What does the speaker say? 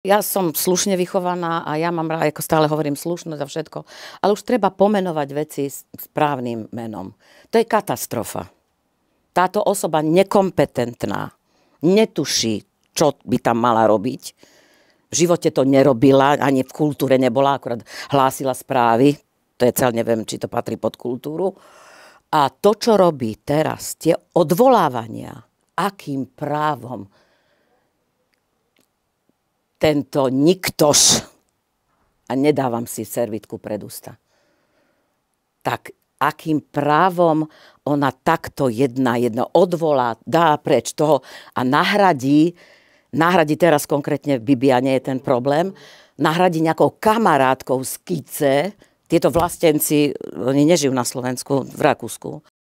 Ja som slušne vychovaná a ja mám rád, ako stále hovorím, slušnosť a všetko. Ale už treba pomenovať veci správnym menom. To je katastrofa. Táto osoba nekompetentná, netuší, čo by tam mala robiť. V živote to nerobila, ani v kultúre nebola, akurát hlásila správy. To je cel, neviem, či to patrí pod kultúru. A to, čo robí teraz, tie odvolávania, akým právom, tento niktoš a nedávam si servitku pred ústa. Tak akým právom ona takto jedna jedno odvolá, dá preč toho a nahradí, nahradí teraz konkrétne Bibia nie je ten problém, nahradí nejakou kamarátkou z Kice, tieto vlastenci, oni nežijú na Slovensku, v Rakúsku,